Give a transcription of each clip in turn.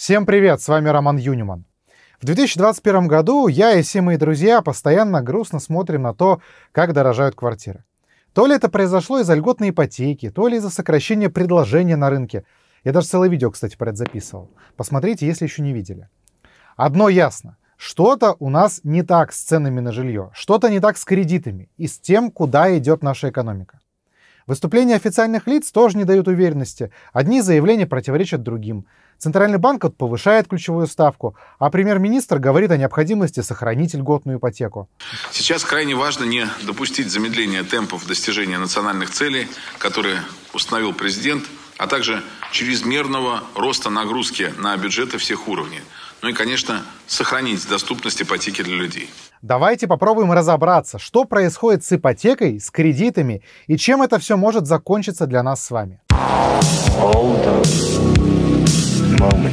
Всем привет, с вами Роман Юниман. В 2021 году я и все мои друзья постоянно грустно смотрим на то, как дорожают квартиры. То ли это произошло из-за льготной ипотеки, то ли из-за сокращения предложения на рынке. Я даже целое видео, кстати, про это записывал. Посмотрите, если еще не видели. Одно ясно. Что-то у нас не так с ценами на жилье, что-то не так с кредитами и с тем, куда идет наша экономика. Выступления официальных лиц тоже не дают уверенности. Одни заявления противоречат другим. Центральный банк повышает ключевую ставку, а премьер-министр говорит о необходимости сохранить льготную ипотеку. Сейчас крайне важно не допустить замедления темпов достижения национальных целей, которые установил президент, а также чрезмерного роста нагрузки на бюджеты всех уровней. Ну и, конечно, сохранить доступность ипотеки для людей. Давайте попробуем разобраться, что происходит с ипотекой, с кредитами и чем это все может закончиться для нас с вами. Older волны.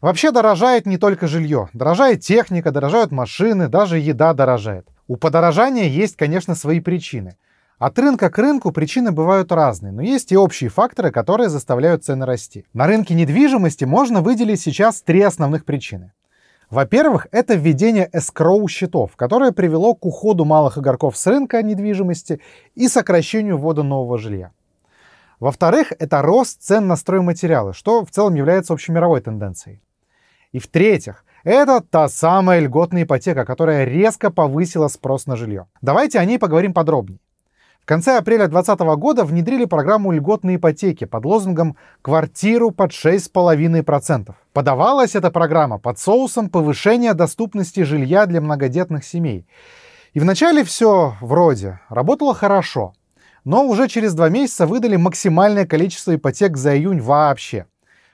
Вообще дорожает не только жилье. Дорожает техника, дорожают машины, даже еда дорожает. У подорожания есть, конечно, свои причины. От рынка к рынку причины бывают разные, но есть и общие факторы, которые заставляют цены расти. На рынке недвижимости можно выделить сейчас три основных причины. Во-первых, это введение эскроу счетов, которое привело к уходу малых игроков с рынка недвижимости и сокращению ввода нового жилья. Во-вторых, это рост цен на стройматериалы, что в целом является общемировой тенденцией. И в-третьих, это та самая льготная ипотека, которая резко повысила спрос на жилье. Давайте о ней поговорим подробнее. В конце апреля 2020 года внедрили программу льготной ипотеки под лозунгом «Квартиру под 6,5%». Подавалась эта программа под соусом повышения доступности жилья для многодетных семей. И вначале все вроде работало хорошо – но уже через два месяца выдали максимальное количество ипотек за июнь вообще.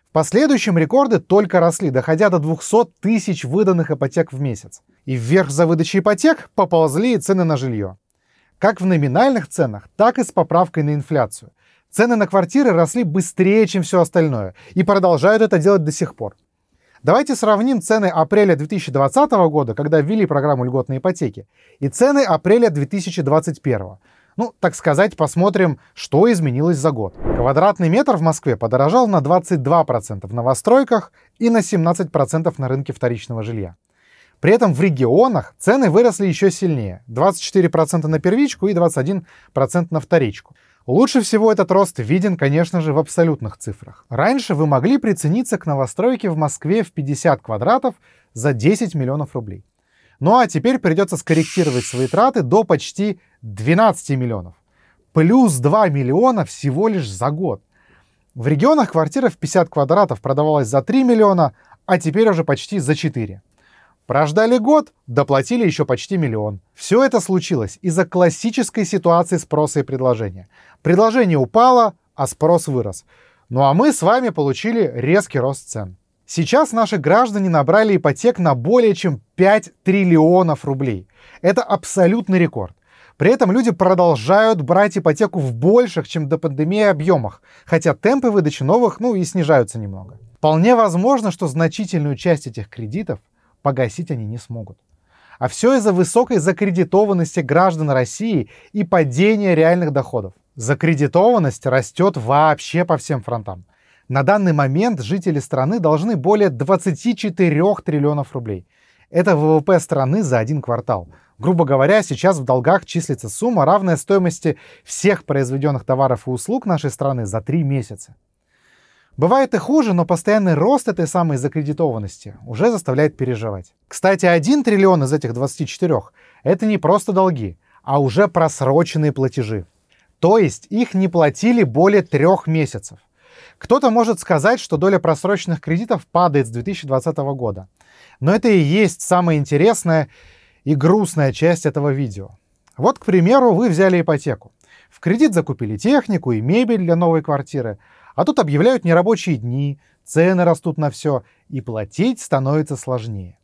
В последующем рекорды только росли, доходя до 200 тысяч выданных ипотек в месяц. И вверх за выдачей ипотек поползли и цены на жилье. Как в номинальных ценах, так и с поправкой на инфляцию. Цены на квартиры росли быстрее, чем все остальное, и продолжают это делать до сих пор. Давайте сравним цены апреля 2020 года, когда ввели программу льготной ипотеки, и цены апреля 2021. Ну, так сказать, посмотрим, что изменилось за год. Квадратный метр в Москве подорожал на 22% в новостройках и на 17% на рынке вторичного жилья. При этом в регионах цены выросли еще сильнее – 24% на первичку и 21% на вторичку. Лучше всего этот рост виден, конечно же, в абсолютных цифрах. Раньше вы могли прицениться к новостройке в Москве в 50 квадратов за 10 миллионов рублей. Ну а теперь придется скорректировать свои траты до почти 12 миллионов. Плюс 2 миллиона всего лишь за год. В регионах квартира в 50 квадратов продавалась за 3 миллиона, а теперь уже почти за 4. Прождали год, доплатили еще почти миллион. Все это случилось из-за классической ситуации спроса и предложения. Предложение упало, а спрос вырос. Ну а мы с вами получили резкий рост цен. Сейчас наши граждане набрали ипотек на более чем 5 триллионов рублей. Это абсолютный рекорд. При этом люди продолжают брать ипотеку в больших, чем до пандемии объемах, хотя темпы выдачи новых, ну и снижаются немного. Вполне возможно, что значительную часть этих кредитов погасить они не смогут. А все из-за высокой закредитованности граждан России и падения реальных доходов. Закредитованность растет вообще по всем фронтам. На данный момент жители страны должны более 24 триллионов рублей. Это ВВП страны за один квартал. Грубо говоря, сейчас в долгах числится сумма, равная стоимости всех произведенных товаров и услуг нашей страны за три месяца. Бывает и хуже, но постоянный рост этой самой закредитованности уже заставляет переживать. Кстати, 1 триллион из этих 24 – это не просто долги, а уже просроченные платежи. То есть их не платили более трех месяцев. Кто-то может сказать, что доля просроченных кредитов падает с 2020 года. Но это и есть самая интересная и грустная часть этого видео. Вот, к примеру, вы взяли ипотеку. В кредит закупили технику и мебель для новой квартиры, а тут объявляют нерабочие дни, цены растут на все, и платить становится сложнее.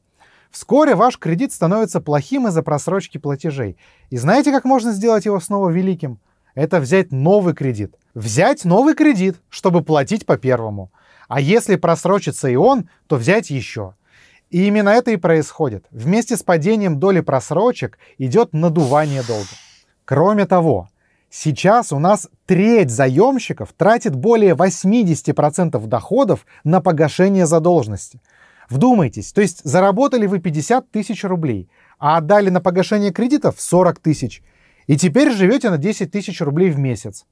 Вскоре ваш кредит становится плохим из-за просрочки платежей. И знаете, как можно сделать его снова великим? Это взять новый кредит – взять новый кредит, чтобы платить по первому. А если просрочится и он, то взять еще. И именно это и происходит. Вместе с падением доли просрочек идет надувание долга. Кроме того, сейчас у нас треть заемщиков тратит более 80% доходов на погашение задолженности. Вдумайтесь, то есть заработали вы 50 тысяч рублей, а отдали на погашение кредитов 40 тысяч. И теперь живете на 10 тысяч рублей в месяц.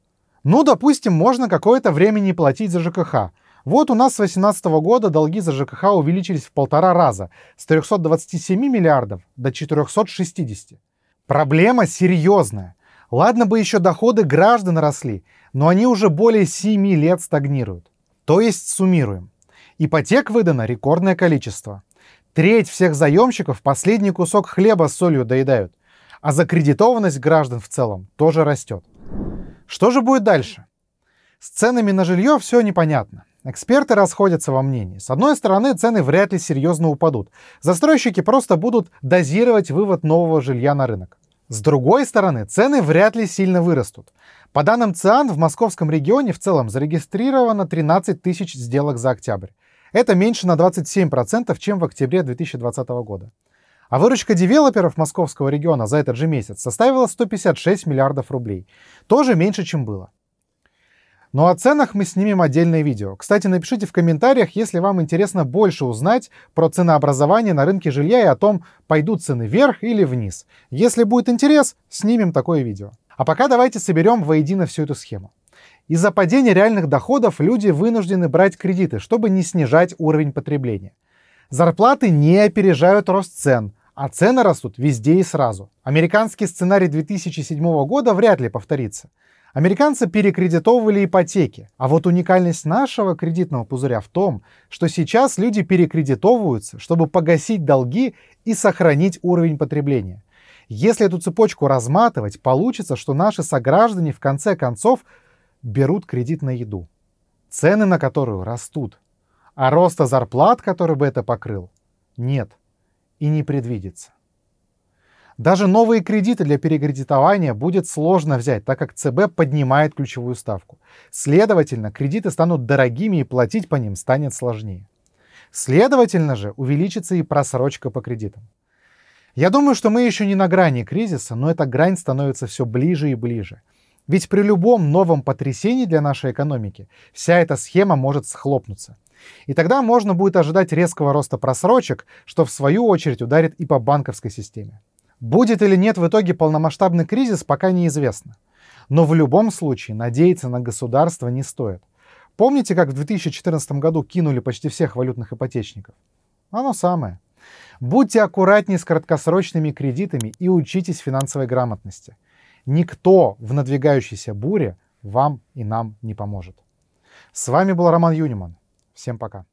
Ну, допустим, можно какое-то время не платить за ЖКХ. Вот у нас с 2018 года долги за ЖКХ увеличились в полтора раза, с 327 миллиардов до 460. Проблема серьезная. Ладно бы еще доходы граждан росли, но они уже более 7 лет стагнируют. То есть суммируем. Ипотек выдано рекордное количество. Треть всех заемщиков последний кусок хлеба с солью доедают, а закредитованность граждан в целом тоже растет. Что же будет дальше? С ценами на жилье все непонятно. Эксперты расходятся во мнении. С одной стороны, цены вряд ли серьезно упадут. Застройщики просто будут дозировать вывод нового жилья на рынок. С другой стороны, цены вряд ли сильно вырастут. По данным ЦИАН, в московском регионе в целом зарегистрировано 13 тысяч сделок за октябрь. Это меньше на 27%, чем в октябре 2020 года. А выручка девелоперов московского региона за этот же месяц составила 156 миллиардов рублей. Тоже меньше, чем было. Но ну, о ценах мы снимем отдельное видео. Кстати, напишите в комментариях, если вам интересно больше узнать про ценообразование на рынке жилья и о том, пойдут цены вверх или вниз. Если будет интерес, снимем такое видео. А пока давайте соберем воедино всю эту схему. Из-за падения реальных доходов люди вынуждены брать кредиты, чтобы не снижать уровень потребления. Зарплаты не опережают рост цен, а цены растут везде и сразу. Американский сценарий 2007 года вряд ли повторится. Американцы перекредитовывали ипотеки, а вот уникальность нашего кредитного пузыря в том, что сейчас люди перекредитовываются, чтобы погасить долги и сохранить уровень потребления. Если эту цепочку разматывать, получится, что наши сограждане в конце концов берут кредит на еду, цены на которую растут, а роста зарплат, который бы это покрыл, нет – и не предвидится. Даже новые кредиты для перекредитования будет сложно взять, так как ЦБ поднимает ключевую ставку. Следовательно, кредиты станут дорогими и платить по ним станет сложнее. Следовательно же, увеличится и просрочка по кредитам. Я думаю, что мы еще не на грани кризиса, но эта грань становится все ближе и ближе. Ведь при любом новом потрясении для нашей экономики вся эта схема может схлопнуться – и тогда можно будет ожидать резкого роста просрочек, что в свою очередь ударит и по банковской системе. Будет или нет в итоге полномасштабный кризис, пока неизвестно. Но в любом случае надеяться на государство не стоит. Помните, как в 2014 году кинули почти всех валютных ипотечников? Оно самое. Будьте аккуратнее с краткосрочными кредитами и учитесь финансовой грамотности. Никто в надвигающейся буре вам и нам не поможет. С вами был Роман Юниман. Всем пока.